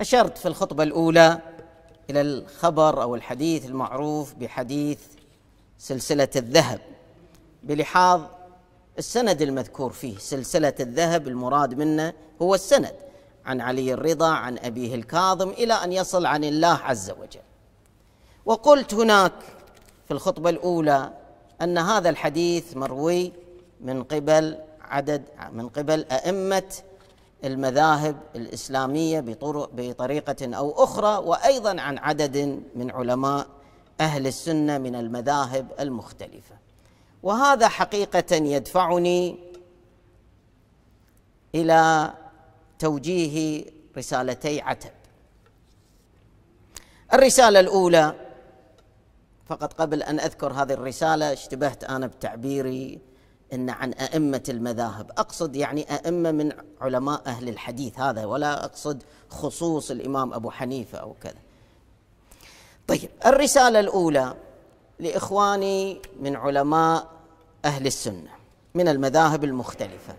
أشرت في الخطبة الأولى إلى الخبر أو الحديث المعروف بحديث سلسلة الذهب بلحاظ السند المذكور فيه سلسلة الذهب المراد منه هو السند عن علي الرضا عن أبيه الكاظم إلى أن يصل عن الله عز وجل وقلت هناك في الخطبة الأولى أن هذا الحديث مروي من قبل عدد من قبل أئمة المذاهب الاسلاميه بطريقه او اخرى وايضا عن عدد من علماء اهل السنه من المذاهب المختلفه وهذا حقيقه يدفعني الى توجيه رسالتي عتب الرساله الاولى فقط قبل ان اذكر هذه الرساله اشتبهت انا بتعبيري ان عن ائمه المذاهب، اقصد يعني ائمه من علماء اهل الحديث هذا ولا اقصد خصوص الامام ابو حنيفه او كذا. طيب الرساله الاولى لاخواني من علماء اهل السنه من المذاهب المختلفه.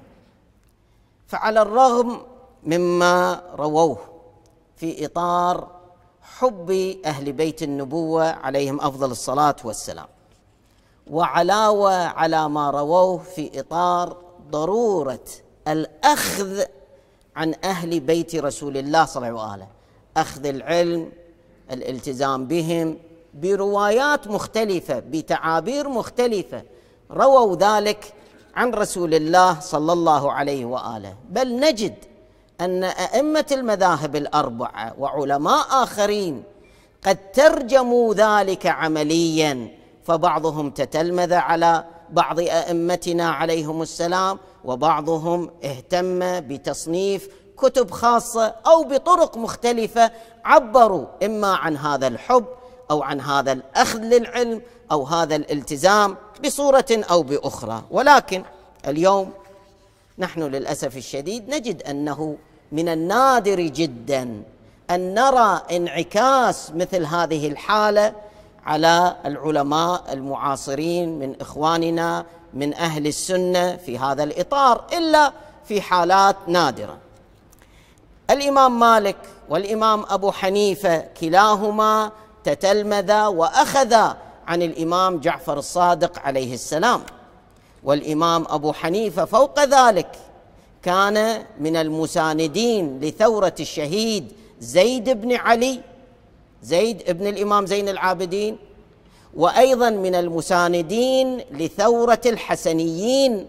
فعلى الرغم مما رووه في اطار حب اهل بيت النبوه عليهم افضل الصلاه والسلام وعلاوه على ما رووه في اطار ضروره الاخذ عن اهل بيت رسول الله صلى الله عليه وآله اخذ العلم الالتزام بهم بروايات مختلفه بتعابير مختلفه رووا ذلك عن رسول الله صلى الله عليه واله بل نجد ان ائمه المذاهب الاربعه وعلماء اخرين قد ترجموا ذلك عمليا فبعضهم تتلمذ على بعض ائمتنا عليهم السلام وبعضهم اهتم بتصنيف كتب خاصه او بطرق مختلفه عبروا اما عن هذا الحب او عن هذا الاخذ للعلم او هذا الالتزام بصوره او باخرى ولكن اليوم نحن للاسف الشديد نجد انه من النادر جدا ان نرى انعكاس مثل هذه الحاله على العلماء المعاصرين من اخواننا من اهل السنه في هذا الاطار الا في حالات نادره. الامام مالك والامام ابو حنيفه كلاهما تتلمذا واخذا عن الامام جعفر الصادق عليه السلام. والامام ابو حنيفه فوق ذلك كان من المساندين لثوره الشهيد زيد بن علي زيد ابن الامام زين العابدين وايضا من المساندين لثوره الحسنيين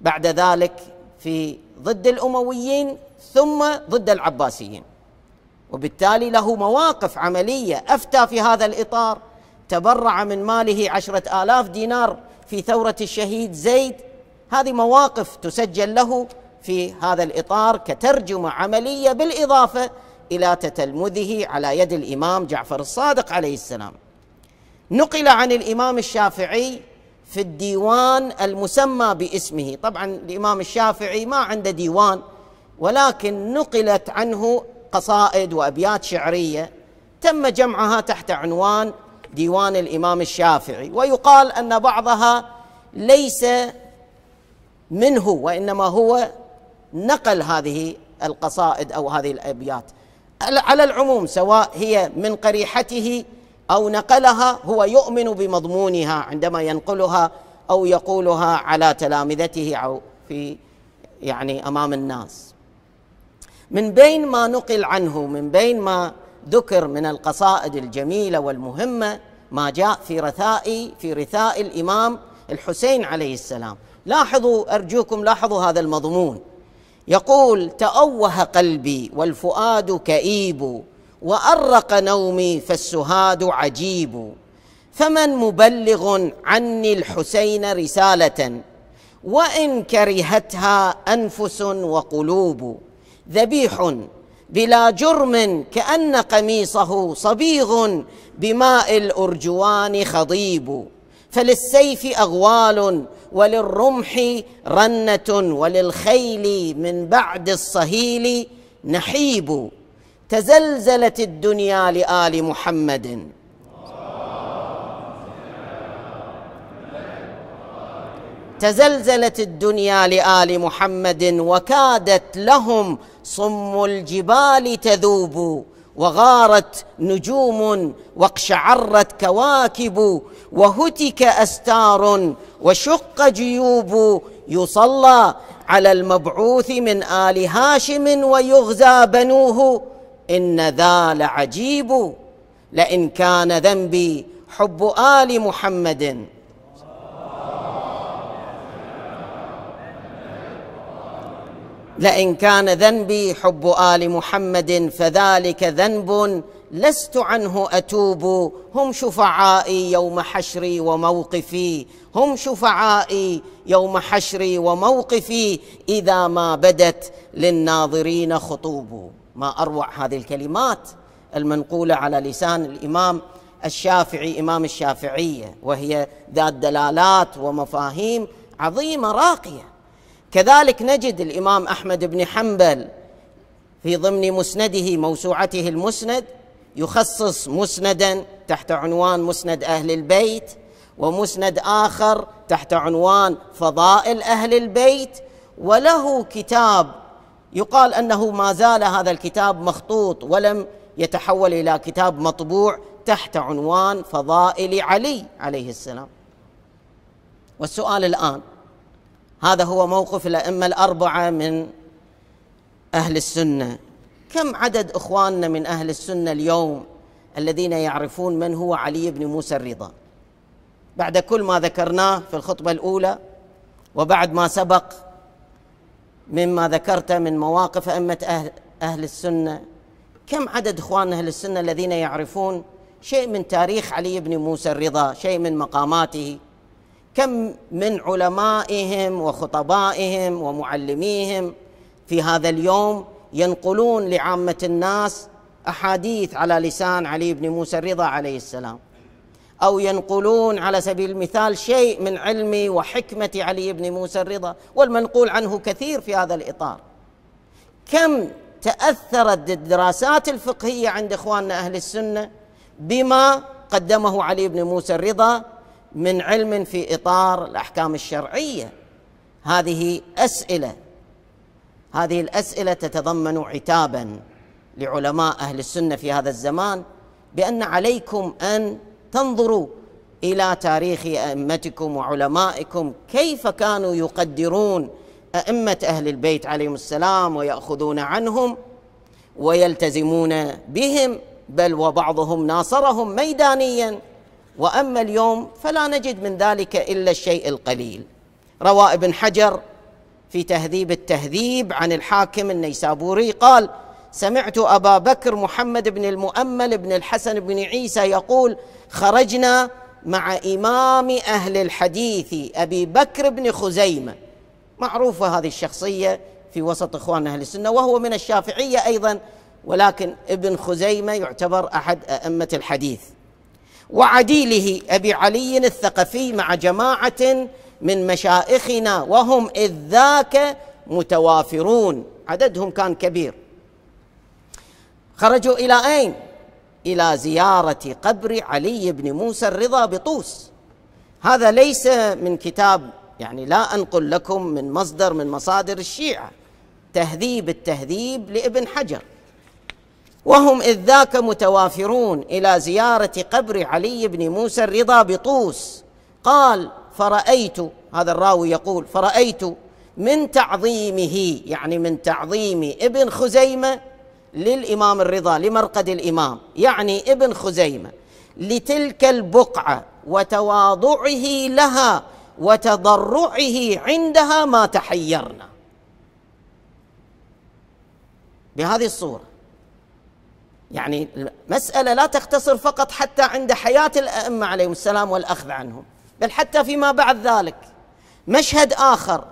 بعد ذلك في ضد الامويين ثم ضد العباسيين وبالتالي له مواقف عمليه افتى في هذا الاطار تبرع من ماله عشره الاف دينار في ثوره الشهيد زيد هذه مواقف تسجل له في هذا الاطار كترجمه عمليه بالاضافه الى تتلمذه على يد الامام جعفر الصادق عليه السلام نقل عن الامام الشافعي في الديوان المسمى باسمه طبعا الامام الشافعي ما عنده ديوان ولكن نقلت عنه قصائد وابيات شعريه تم جمعها تحت عنوان ديوان الامام الشافعي ويقال ان بعضها ليس منه وانما هو نقل هذه القصائد او هذه الابيات على العموم سواء هي من قريحته او نقلها هو يؤمن بمضمونها عندما ينقلها او يقولها على تلامذته او في يعني امام الناس من بين ما نقل عنه من بين ما ذكر من القصائد الجميله والمهمه ما جاء في رثاء في رثاء الامام الحسين عليه السلام لاحظوا ارجوكم لاحظوا هذا المضمون يقول تأوه قلبي والفؤاد كئيب وأرق نومي فالسهاد عجيب فمن مبلغ عني الحسين رسالة وإن كرهتها أنفس وقلوب ذبيح بلا جرم كأن قميصه صبيغ بماء الأرجوان خضيب فللسيف أغوال وللرمح رنة وللخيل من بعد الصهيل نحيب تزلزلت الدنيا لآل محمد تزلزلت الدنيا لآل محمد وكادت لهم صم الجبال تذوب وغارت نجوم واقشعرت كواكب وهتك استار وشق جيوب يصلى على المبعوث من ال هاشم ويغزى بنوه ان ذا لعجيب لئن كان ذنبي حب ال محمد لئن كان ذنبي حب ال محمد فذلك ذنب لست عنه اتوب هم شفعائي يوم حشري وموقفي هم شفعائي يوم حشري وموقفي اذا ما بدت للناظرين خطوب ما اروع هذه الكلمات المنقوله على لسان الامام الشافعي امام الشافعيه وهي ذات دلالات ومفاهيم عظيمه راقيه كذلك نجد الامام احمد بن حنبل في ضمن مسنده موسوعته المسند يخصص مسندا تحت عنوان مسند اهل البيت ومسند اخر تحت عنوان فضائل اهل البيت وله كتاب يقال انه ما زال هذا الكتاب مخطوط ولم يتحول الى كتاب مطبوع تحت عنوان فضائل علي عليه السلام والسؤال الان هذا هو موقف الائمه الاربعه من اهل السنه كم عدد اخواننا من اهل السنه اليوم الذين يعرفون من هو علي بن موسى الرضا بعد كل ما ذكرناه في الخطبه الاولى وبعد ما سبق مما ذكرته من مواقف ائمه اهل اهل السنه كم عدد اخوان اهل السنه الذين يعرفون شيء من تاريخ علي بن موسى الرضا شيء من مقاماته كم من علمائهم وخطبائهم ومعلميهم في هذا اليوم ينقلون لعامه الناس احاديث على لسان علي بن موسى الرضا عليه السلام او ينقلون على سبيل المثال شيء من علم وحكمه علي بن موسى الرضا والمنقول عنه كثير في هذا الاطار كم تاثرت الدراسات الفقهيه عند اخواننا اهل السنه بما قدمه علي بن موسى الرضا من علم في اطار الاحكام الشرعيه هذه اسئله هذه الاسئله تتضمن عتابا لعلماء اهل السنه في هذا الزمان بان عليكم ان تنظروا الى تاريخ ائمتكم وعلمائكم كيف كانوا يقدرون ائمه اهل البيت عليهم السلام وياخذون عنهم ويلتزمون بهم بل وبعضهم ناصرهم ميدانيا واما اليوم فلا نجد من ذلك الا الشيء القليل روى ابن حجر في تهذيب التهذيب عن الحاكم النيسابوري قال سمعت ابا بكر محمد بن المؤمل بن الحسن بن عيسى يقول خرجنا مع امام اهل الحديث ابي بكر بن خزيمه معروفه هذه الشخصيه في وسط اخوان اهل السنه وهو من الشافعيه ايضا ولكن ابن خزيمه يعتبر احد ائمه الحديث وعديله ابي علي الثقفي مع جماعه من مشائخنا وهم اذ ذاك متوافرون عددهم كان كبير خرجوا الى اين؟ الى زياره قبر علي بن موسى الرضا بطوس هذا ليس من كتاب يعني لا انقل لكم من مصدر من مصادر الشيعه تهذيب التهذيب لابن حجر وهم إذ ذاك متوافرون إلى زيارة قبر علي بن موسى الرضا بطوس قال فرأيت هذا الراوي يقول فرأيت من تعظيمه يعني من تعظيم ابن خزيمة للإمام الرضا لمرقد الإمام يعني ابن خزيمة لتلك البقعة وتواضعه لها وتضرعه عندها ما تحيرنا بهذه الصوره يعني مسألة لا تقتصر فقط حتى عند حياة الأئمة عليهم السلام والأخذ عنهم بل حتى فيما بعد ذلك مشهد آخر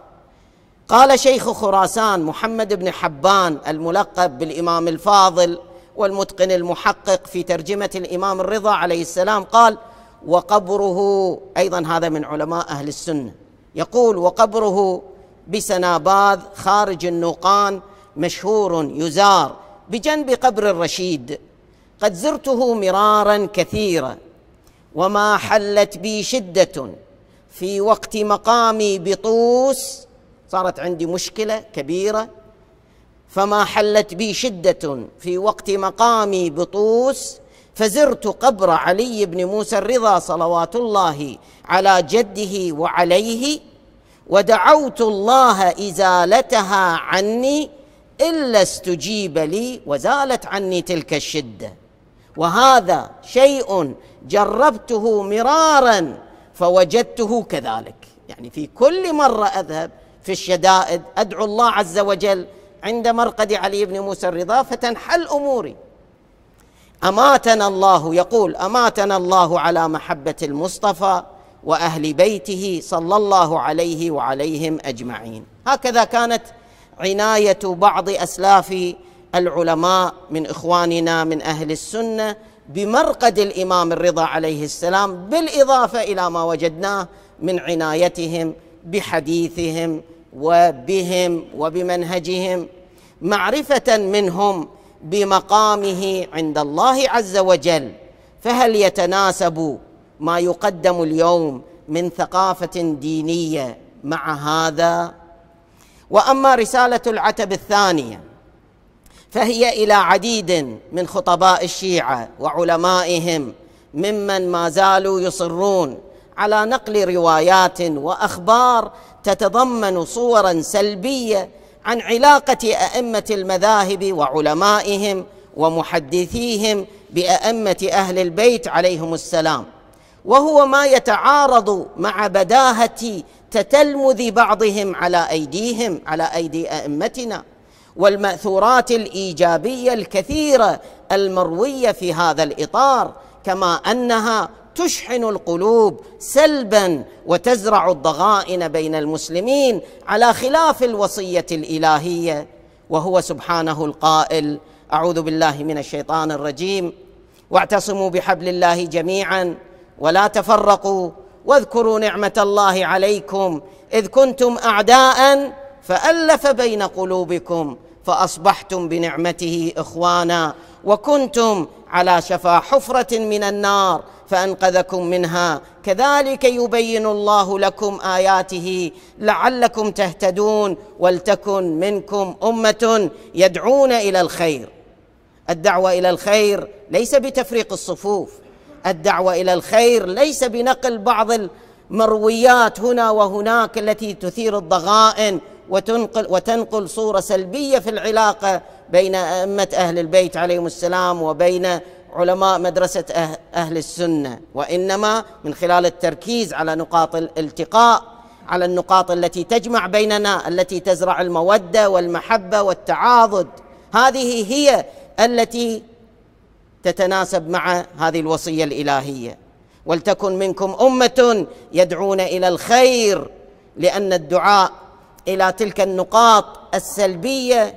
قال شيخ خراسان محمد بن حبان الملقب بالإمام الفاضل والمتقن المحقق في ترجمة الإمام الرضا عليه السلام قال وقبره أيضا هذا من علماء أهل السنة يقول وقبره بسناباذ خارج النوقان مشهور يزار بجنب قبر الرشيد قد زرته مرارا كثيرا وما حلت بي شده في وقت مقامي بطوس صارت عندي مشكله كبيره فما حلت بي شده في وقت مقامي بطوس فزرت قبر علي بن موسى الرضا صلوات الله على جده وعليه ودعوت الله ازالتها عني الا استجيب لي وزالت عني تلك الشده وهذا شيء جربته مرارا فوجدته كذلك يعني في كل مره اذهب في الشدائد ادعو الله عز وجل عند مرقد علي بن موسى الرضا فتنحل اموري اماتنا الله يقول اماتنا الله على محبه المصطفى واهل بيته صلى الله عليه وعليهم اجمعين هكذا كانت عنايه بعض اسلاف العلماء من اخواننا من اهل السنه بمرقد الامام الرضا عليه السلام بالاضافه الى ما وجدناه من عنايتهم بحديثهم وبهم وبمنهجهم معرفه منهم بمقامه عند الله عز وجل فهل يتناسب ما يقدم اليوم من ثقافه دينيه مع هذا واما رساله العتب الثانيه فهي الى عديد من خطباء الشيعه وعلمائهم ممن ما زالوا يصرون على نقل روايات واخبار تتضمن صورا سلبيه عن علاقه ائمه المذاهب وعلمائهم ومحدثيهم بائمه اهل البيت عليهم السلام وهو ما يتعارض مع بداهه تتلمذ بعضهم على ايديهم على ايدي ائمتنا والماثورات الايجابيه الكثيره المرويه في هذا الاطار كما انها تشحن القلوب سلبا وتزرع الضغائن بين المسلمين على خلاف الوصيه الالهيه وهو سبحانه القائل اعوذ بالله من الشيطان الرجيم واعتصموا بحبل الله جميعا ولا تفرقوا واذكروا نعمه الله عليكم اذ كنتم اعداء فالف بين قلوبكم فاصبحتم بنعمته اخوانا وكنتم على شفا حفره من النار فانقذكم منها كذلك يبين الله لكم اياته لعلكم تهتدون ولتكن منكم امه يدعون الى الخير الدعوه الى الخير ليس بتفريق الصفوف الدعوه الى الخير ليس بنقل بعض المرويات هنا وهناك التي تثير الضغائن وتنقل وتنقل صوره سلبيه في العلاقه بين ائمه اهل البيت عليهم السلام وبين علماء مدرسه أه- اهل السنه وانما من خلال التركيز على نقاط الالتقاء على النقاط التي تجمع بيننا التي تزرع الموده والمحبه والتعاضد هذه هي التي تتناسب مع هذه الوصيه الالهيه ولتكن منكم امه يدعون الى الخير لان الدعاء الى تلك النقاط السلبيه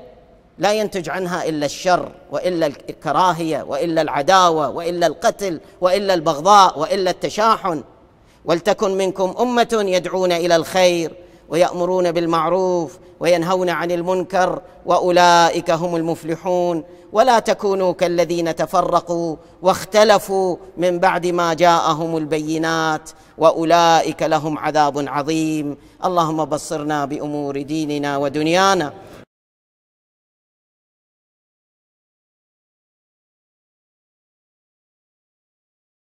لا ينتج عنها الا الشر والا الكراهيه والا العداوه والا القتل والا البغضاء والا التشاحن ولتكن منكم امه يدعون الى الخير ويأمرون بالمعروف وينهون عن المنكر وأولئك هم المفلحون ولا تكونوا كالذين تفرقوا واختلفوا من بعد ما جاءهم البينات وأولئك لهم عذاب عظيم اللهم بصرنا بأمور ديننا ودنيانا